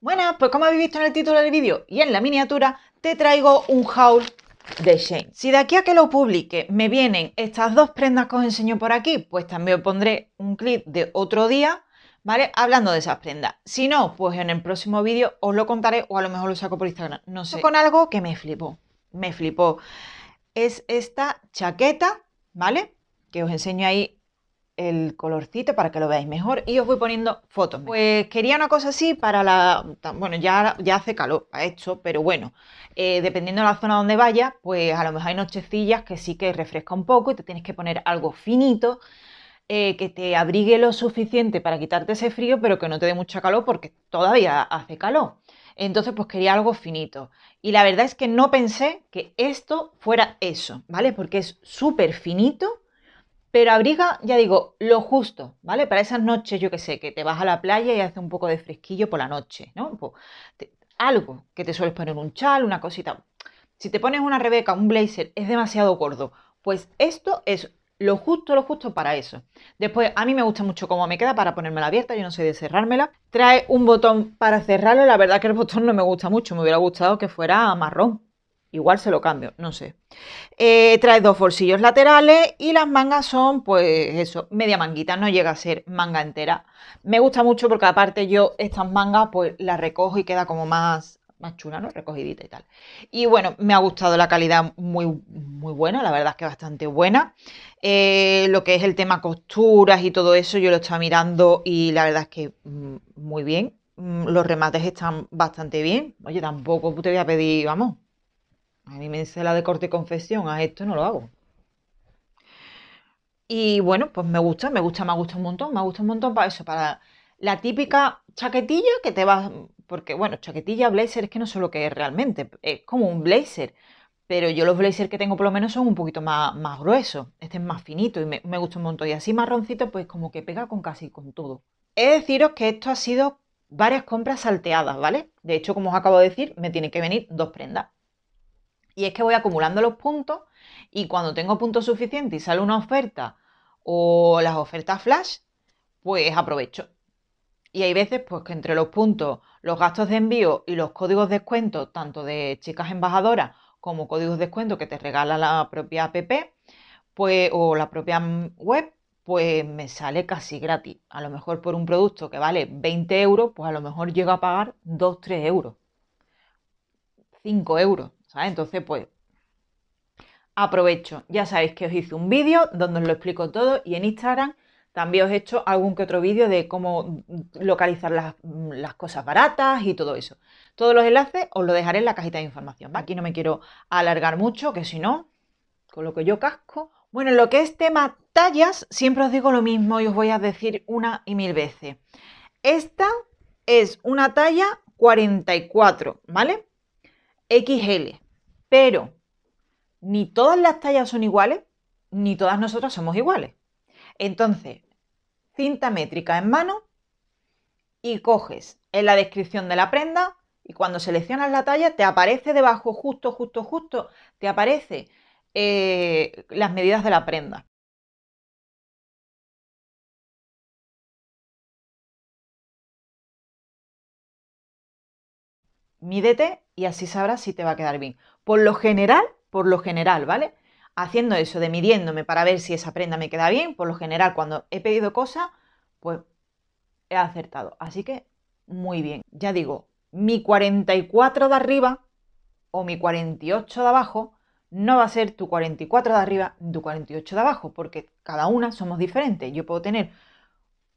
Buenas, pues como habéis visto en el título del vídeo y en la miniatura, te traigo un haul de Shane. Si de aquí a que lo publique me vienen estas dos prendas que os enseño por aquí, pues también pondré un clip de otro día, ¿vale? Hablando de esas prendas. Si no, pues en el próximo vídeo os lo contaré o a lo mejor lo saco por Instagram, no sé. Con algo que me flipó, me flipó. Es esta chaqueta, ¿vale? Que os enseño ahí el colorcito para que lo veáis mejor y os voy poniendo fotos. Pues quería una cosa así para la... Bueno, ya, ya hace calor a esto, pero bueno, eh, dependiendo de la zona donde vaya pues a lo mejor hay nochecillas que sí que refresca un poco y te tienes que poner algo finito. Eh, que te abrigue lo suficiente para quitarte ese frío, pero que no te dé mucha calor porque todavía hace calor. Entonces, pues quería algo finito. Y la verdad es que no pensé que esto fuera eso, ¿vale? Porque es súper finito pero abriga, ya digo, lo justo, ¿vale? Para esas noches, yo que sé, que te vas a la playa y hace un poco de fresquillo por la noche, ¿no? algo que te sueles poner un chal, una cosita. Si te pones una rebeca, un blazer, es demasiado gordo. Pues esto es lo justo, lo justo para eso. Después, a mí me gusta mucho cómo me queda para ponérmela abierta, yo no sé de cerrármela. Trae un botón para cerrarlo, la verdad que el botón no me gusta mucho, me hubiera gustado que fuera marrón, Igual se lo cambio, no sé. Eh, trae dos bolsillos laterales y las mangas son, pues eso, media manguita, no llega a ser manga entera. Me gusta mucho porque aparte yo estas mangas pues las recojo y queda como más, más chula, ¿no? Recogidita y tal. Y bueno, me ha gustado la calidad muy, muy buena, la verdad es que bastante buena. Eh, lo que es el tema costuras y todo eso, yo lo estaba mirando y la verdad es que mm, muy bien. Mm, los remates están bastante bien. Oye, tampoco te voy a pedir, vamos, a mí me dice la de corte y confesión, a esto no lo hago. Y bueno, pues me gusta, me gusta, me gusta un montón, me gusta un montón para eso, para la típica chaquetilla que te va, porque bueno, chaquetilla, blazer, es que no sé lo que es realmente, es como un blazer, pero yo los blazers que tengo por lo menos son un poquito más, más gruesos, este es más finito y me, me gusta un montón, y así marroncito pues como que pega con casi con todo. He de deciros que esto ha sido varias compras salteadas, ¿vale? De hecho, como os acabo de decir, me tienen que venir dos prendas. Y es que voy acumulando los puntos y cuando tengo puntos suficientes y sale una oferta o las ofertas flash, pues aprovecho. Y hay veces pues, que entre los puntos, los gastos de envío y los códigos de descuento, tanto de chicas embajadoras como códigos de descuento que te regala la propia app pues, o la propia web, pues me sale casi gratis. A lo mejor por un producto que vale 20 euros, pues a lo mejor llego a pagar 2-3 euros, 5 euros. Entonces, pues aprovecho. Ya sabéis que os hice un vídeo donde os lo explico todo y en Instagram también os he hecho algún que otro vídeo de cómo localizar las, cosas baratas y todo eso. Todos los enlaces os los dejaré en la cajita de información. Aquí no me quiero alargar mucho, que si no, con lo que yo casco. Bueno, en lo que es tema tallas, siempre os digo lo mismo y os voy a decir una y mil veces. Esta es una talla 44, ¿vale? XL. Pero ni todas las tallas son iguales, ni todas nosotras somos iguales. Entonces, cinta métrica en mano y coges en la descripción de la prenda y cuando seleccionas la talla te aparece debajo justo, justo, justo, te aparece eh, las medidas de la prenda. mídete y así sabrás si te va a quedar bien. Por lo general, por lo general, ¿vale? Haciendo eso de midiéndome para ver si esa prenda me queda bien, por lo general cuando he pedido cosas, pues he acertado. Así que muy bien. Ya digo, mi 44 de arriba o mi 48 de abajo no va a ser tu 44 de arriba, tu 48 de abajo, porque cada una somos diferentes. Yo puedo tener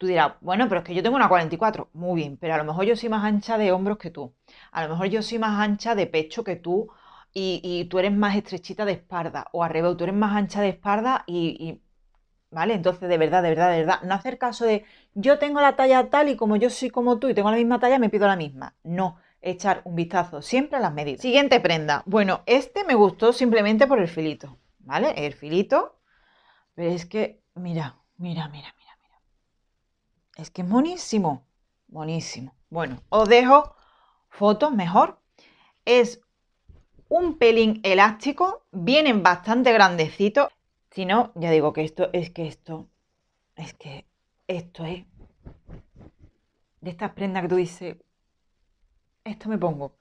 Tú dirás, bueno, pero es que yo tengo una 44. Muy bien, pero a lo mejor yo soy más ancha de hombros que tú. A lo mejor yo soy más ancha de pecho que tú. Y, tú eres más estrechita de espalda. O al revés, tú eres más ancha de espalda y, ¿vale? Entonces, de verdad, de verdad, de verdad, no hacer caso de yo tengo la talla tal y como yo soy como tú y tengo la misma talla, me pido la misma. No, echar un vistazo siempre a las medidas. Siguiente prenda. Bueno, este me gustó simplemente por el filito, ¿vale? El filito, pero es que, mira, mira, mira. Es que es monísimo, monísimo. Bueno, os dejo fotos mejor. Es un pelín elástico, vienen bastante grandecitos. Si no, ya digo que esto es que esto, es que esto es de estas prendas que tú dices, esto me pongo.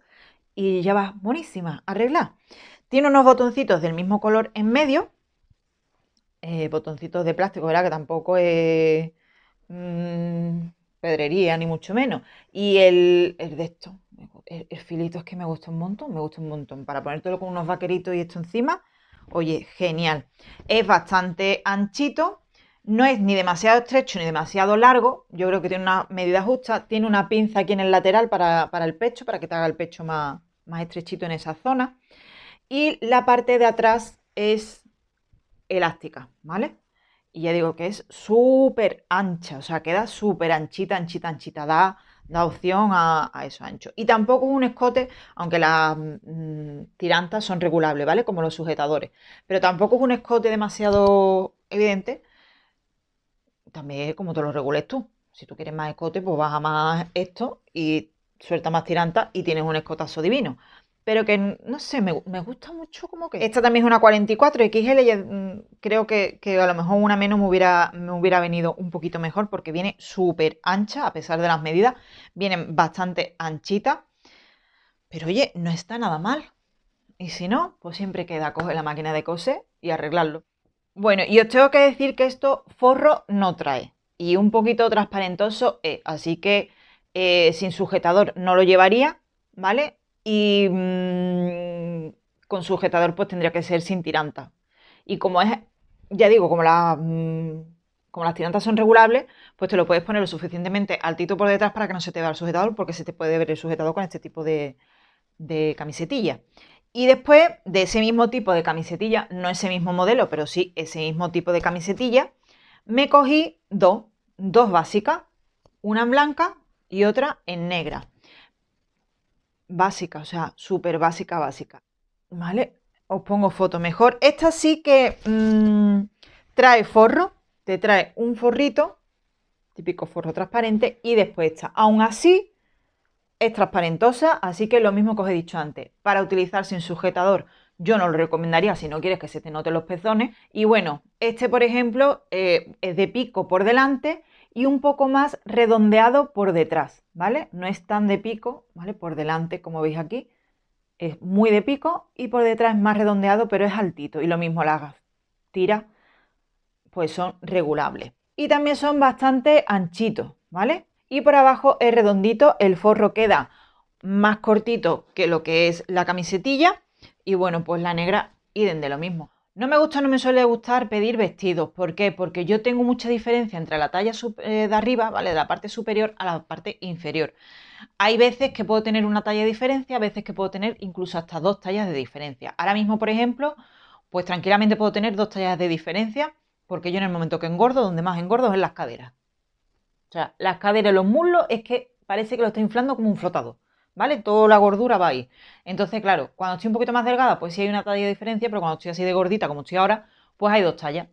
Y ya va, buenísima, arregla. Tiene unos botoncitos del mismo color en medio, eh, botoncitos de plástico, ¿verdad? Que tampoco es Mm, pedrería, ni mucho menos. Y el, el de esto, el, filito es que me gusta un montón, me gusta un montón. Para ponértelo con unos vaqueritos y esto encima, oye, genial. Es bastante anchito, no es ni demasiado estrecho ni demasiado largo. Yo creo que tiene una medida justa. Tiene una pinza aquí en el lateral para, para el pecho, para que te haga el pecho más, más estrechito en esa zona. Y la parte de atrás es elástica, ¿vale? Y ya digo que es súper ancha, o sea, queda súper anchita, anchita, anchita, da, opción a, a, eso ancho. Y tampoco es un escote, aunque las mm, tirantas son regulables, ¿vale? Como los sujetadores. Pero tampoco es un escote demasiado evidente. También como te lo regules tú. Si tú quieres más escote, pues baja más esto y suelta más tirantas y tienes un escotazo divino pero que no sé, me, gusta mucho como que... Esta también es una 44 XL, mm, creo que, que, a lo mejor una menos me hubiera, me hubiera venido un poquito mejor porque viene súper ancha, a pesar de las medidas, viene bastante anchita, pero oye, no está nada mal. Y si no, pues siempre queda coger la máquina de coser y arreglarlo. Bueno, y os tengo que decir que esto forro no trae y un poquito transparentoso es, así que eh, sin sujetador no lo llevaría, ¿vale? y mm, con sujetador pues tendría que ser sin tiranta. Y como es, ya digo, como mm, como las tirantas son regulables, pues te lo puedes poner lo suficientemente altito por detrás para que no se te vea el sujetador, porque se te puede ver el sujetador con este tipo de, de camisetilla. Y después de ese mismo tipo de camisetilla, no ese mismo modelo, pero sí ese mismo tipo de camisetilla, me cogí dos, dos básicas, una en blanca y otra en negra básica, o sea, súper básica, básica. ¿Vale? Os pongo foto mejor. Esta sí que mm, trae forro, te trae un forrito, típico forro transparente, y después esta. Aún así, es transparentosa, así que lo mismo que os he dicho antes, para utilizar sin sujetador. Yo no lo recomendaría si no quieres que se te noten los pezones. Y bueno, este por ejemplo eh, es de pico por delante y un poco más redondeado por detrás, ¿vale? No es tan de pico, ¿vale? Por delante, como veis aquí, es muy de pico y por detrás es más redondeado, pero es altito. Y lo mismo las tiras, pues son regulables. Y también son bastante anchitos, ¿vale? Y por abajo es redondito, el forro queda más cortito que lo que es la camisetilla. Y bueno, pues la negra, y de lo mismo. No me gusta, no me suele gustar pedir vestidos. ¿Por qué? Porque yo tengo mucha diferencia entre la talla eh, de arriba, ¿vale? De la parte superior a la parte inferior. Hay veces que puedo tener una talla de diferencia, a veces que puedo tener incluso hasta dos tallas de diferencia. Ahora mismo, por ejemplo, pues tranquilamente puedo tener dos tallas de diferencia, porque yo en el momento que engordo, donde más engordo es en las caderas. O sea, las caderas y los muslos es que parece que lo estoy inflando como un flotador. ¿vale? Toda la gordura va ahí. Entonces, claro, cuando estoy un poquito más delgada, pues sí hay una talla de diferencia, pero cuando estoy así de gordita como estoy ahora, pues hay dos tallas.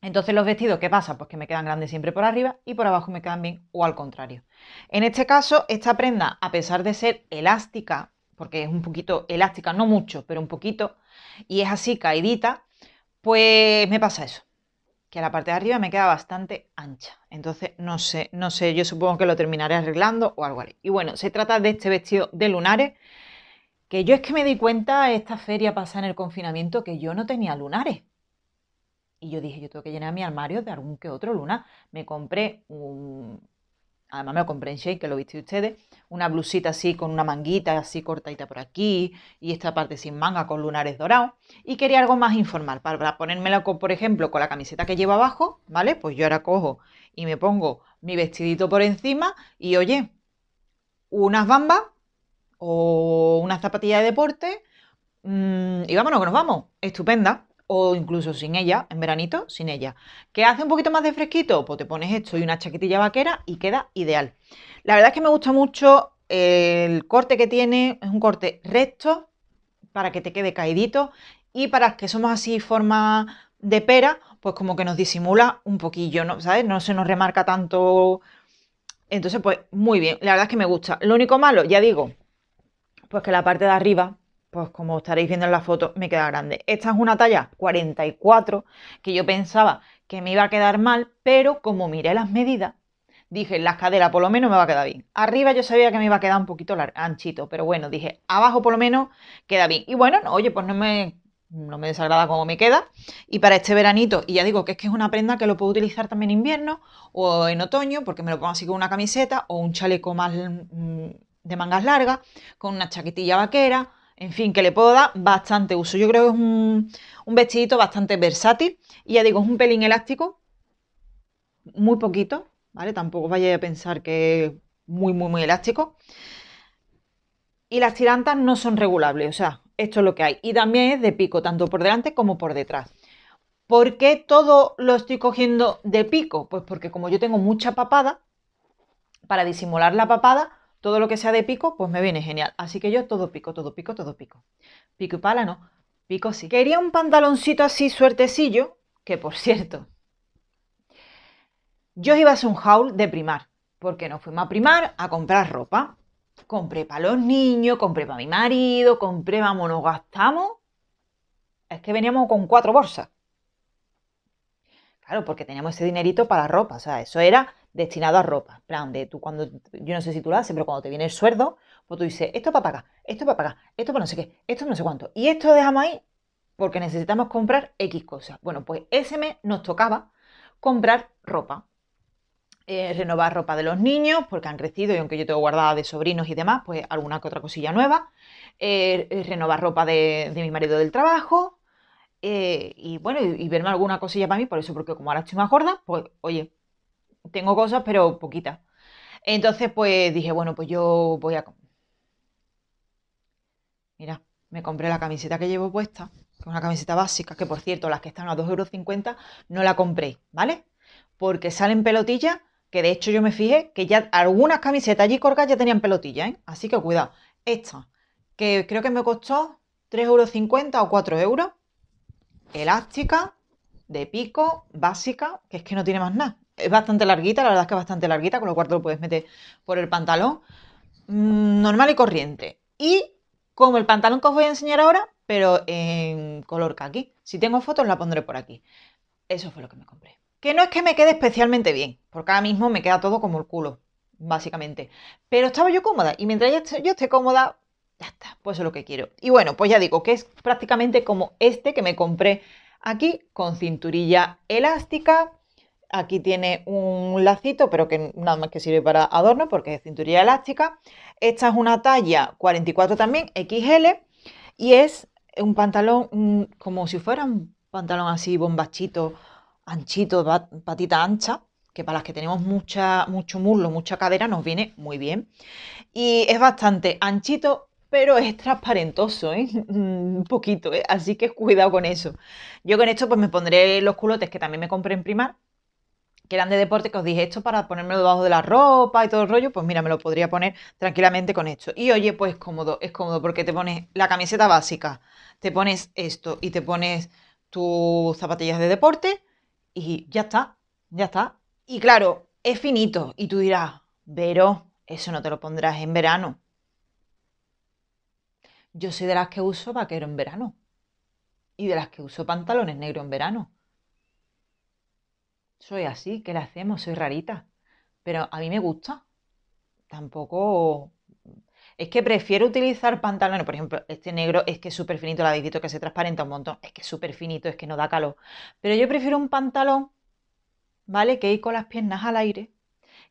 Entonces los vestidos, ¿qué pasa? Pues que me quedan grandes siempre por arriba y por abajo me quedan bien o al contrario. En este caso, esta prenda, a pesar de ser elástica, porque es un poquito elástica, no mucho, pero un poquito, y es así caidita, pues me pasa eso que la parte de arriba me queda bastante ancha. Entonces, no sé, no sé, yo supongo que lo terminaré arreglando o algo así. Y bueno, se trata de este vestido de lunares, que yo es que me di cuenta esta feria pasada en el confinamiento que yo no tenía lunares. Y yo dije, yo tengo que llenar mi armario de algún que otro luna. Me compré un, además me lo compré en que lo viste ustedes, una blusita así con una manguita así cortadita por aquí y esta parte sin manga con lunares dorados y quería algo más informal para, ponérmela con, por ejemplo, con la camiseta que llevo abajo, ¿vale? Pues yo ahora cojo y me pongo mi vestidito por encima y oye, unas bambas o una zapatilla de deporte mm, y vámonos que nos vamos, estupenda o incluso sin ella, en veranito, sin ella. ¿Qué hace un poquito más de fresquito? Pues te pones esto y una chaquetilla vaquera y queda ideal. La verdad es que me gusta mucho el corte que tiene, es un corte recto para que te quede caidito y para que somos así forma de pera, pues como que nos disimula un poquillo, ¿no? ¿sabes? No se nos remarca tanto. Entonces, pues muy bien, la verdad es que me gusta. Lo único malo, ya digo, pues que la parte de arriba pues como estaréis viendo en la foto, me queda grande. Esta es una talla 44 que yo pensaba que me iba a quedar mal, pero como miré las medidas, dije, las caderas por lo menos me va a quedar bien. Arriba yo sabía que me iba a quedar un poquito anchito, pero bueno, dije, abajo por lo menos queda bien. Y bueno, no, oye, pues no me, no me desagrada cómo me queda. Y para este veranito, y ya digo que es que es una prenda que lo puedo utilizar también en invierno o en otoño, porque me lo pongo así con una camiseta o un chaleco más mm, de mangas largas, con una chaquetilla vaquera en fin, que le puedo dar bastante uso. Yo creo que es un, vestidito bastante versátil. Y ya digo, es un pelín elástico, muy poquito, ¿vale? Tampoco vaya a pensar que es muy, muy, muy elástico. Y las tirantas no son regulables, o sea, esto es lo que hay. Y también es de pico, tanto por delante como por detrás. ¿Por qué todo lo estoy cogiendo de pico? Pues porque como yo tengo mucha papada, para disimular la papada, todo lo que sea de pico, pues me viene genial. Así que yo todo pico, todo pico, todo pico. Pico y pala no, pico sí. Quería un pantaloncito así suertecillo, que por cierto, yo iba a hacer un haul de primar, porque nos fuimos a primar a comprar ropa. Compré para los niños, compré para mi marido, compré, vamos, nos gastamos. Es que veníamos con cuatro bolsas. Claro, porque teníamos ese dinerito para ropa, o sea, eso era destinado a ropa. plan, tú cuando, yo no sé si tú lo haces, pero cuando te viene el sueldo, pues tú dices, esto para pagar, esto para pagar, esto para no sé qué, esto no sé cuánto. Y esto dejamos ahí porque necesitamos comprar X cosas. Bueno, pues ese mes nos tocaba comprar ropa. Eh, renovar ropa de los niños, porque han crecido y aunque yo tengo guardada de sobrinos y demás, pues alguna que otra cosilla nueva. Eh, eh, renovar ropa de, de mi marido del trabajo, eh, y bueno, y, verme alguna cosilla para mí, por eso, porque como ahora estoy más gorda, pues oye, tengo cosas, pero poquitas. Entonces, pues dije, bueno, pues yo voy a. Mira, me compré la camiseta que llevo puesta, que es una camiseta básica, que por cierto, las que están a 2,50 euros no la compré, ¿vale? Porque salen pelotillas, que de hecho yo me fijé que ya algunas camisetas allí cortas ya tenían pelotillas, ¿eh? Así que cuidado. Esta, que creo que me costó 3,50 euros o 4 euros, elástica, de pico, básica, que es que no tiene más nada. Es bastante larguita, la verdad es que es bastante larguita, con lo cual te lo puedes meter por el pantalón. Mm, normal y corriente. Y como el pantalón que os voy a enseñar ahora, pero en color kaki. Si tengo fotos, la pondré por aquí. Eso fue lo que me compré. Que no es que me quede especialmente bien, porque ahora mismo me queda todo como el culo, básicamente. Pero estaba yo cómoda y mientras yo esté cómoda, ya está, pues eso es lo que quiero. Y bueno, pues ya digo que es prácticamente como este que me compré aquí con cinturilla elástica. Aquí tiene un lacito, pero que nada más que sirve para adorno porque es cinturilla elástica. Esta es una talla 44 también, XL, y es un pantalón mm, como si fuera un pantalón así bombachito, anchito, patita ancha, que para las que tenemos mucha, mucho muslo, mucha cadera, nos viene muy bien. Y es bastante anchito, pero es transparentoso, ¿eh? un poquito, ¿eh? así que cuidado con eso. Yo con esto pues me pondré los culotes que también me compré en primar, que eran de deporte, que os dije esto para ponérmelo debajo de la ropa y todo el rollo, pues mira, me lo podría poner tranquilamente con esto. Y oye, pues cómodo, es cómodo porque te pones la camiseta básica, te pones esto y te pones tus zapatillas de deporte y ya está, ya está. Y claro, es finito y tú dirás, pero eso no te lo pondrás en verano. Yo soy de las que uso vaquero en verano y de las que uso pantalones negros en verano. Soy así, ¿qué le hacemos? Soy rarita, pero a mí me gusta. Tampoco... Es que prefiero utilizar pantalones, por ejemplo, este negro es que es súper finito, La visto que se transparenta un montón, es que es súper finito, es que no da calor. Pero yo prefiero un pantalón, ¿vale? Que ir con las piernas al aire,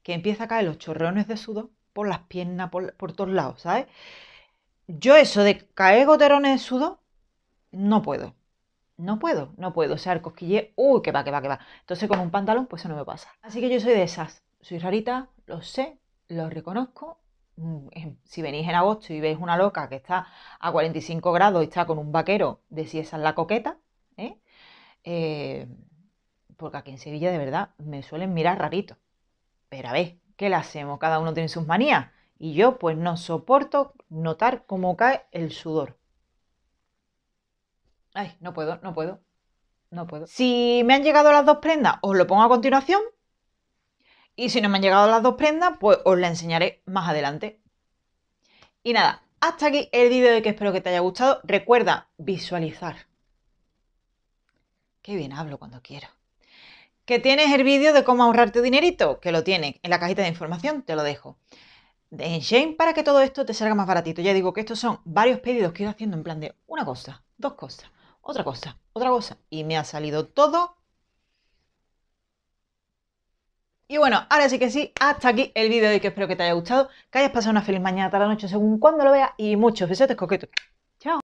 que empieza a caer los chorrones de sudor por las piernas, por, por todos lados, ¿sabes? yo eso de caer goterones de sudor, no puedo. No puedo, no puedo. O sea, el cosquille, uy, que va, que va, que va. Entonces con un pantalón, pues eso no me pasa. Así que yo soy de esas. Soy rarita, lo sé, lo reconozco. Mm, si venís en agosto y veis una loca que está a 45 grados y está con un vaquero, de si esa es la coqueta, ¿eh? Eh, porque aquí en Sevilla de verdad me suelen mirar rarito. Pero a ver, ¿qué le hacemos? Cada uno tiene sus manías. Y yo pues no soporto notar cómo cae el sudor. Ay, no puedo, no puedo. No puedo. Si me han llegado las dos prendas, os lo pongo a continuación. Y si no me han llegado las dos prendas, pues os la enseñaré más adelante. Y nada, hasta aquí el vídeo de que espero que te haya gustado. Recuerda visualizar. Qué bien hablo cuando quiero. Que tienes el vídeo de cómo ahorrar tu dinerito, que lo tienes en la cajita de información, te lo dejo. De Shane para que todo esto te salga más baratito. Ya digo que estos son varios pedidos que he ido haciendo en plan de una cosa, dos cosas, otra cosa, otra cosa. Y me ha salido todo. Y bueno, ahora sí que sí, hasta aquí el vídeo de hoy que espero que te haya gustado, que hayas pasado una feliz mañana, tarde, noche, según cuando lo veas y muchos besotes coquetos.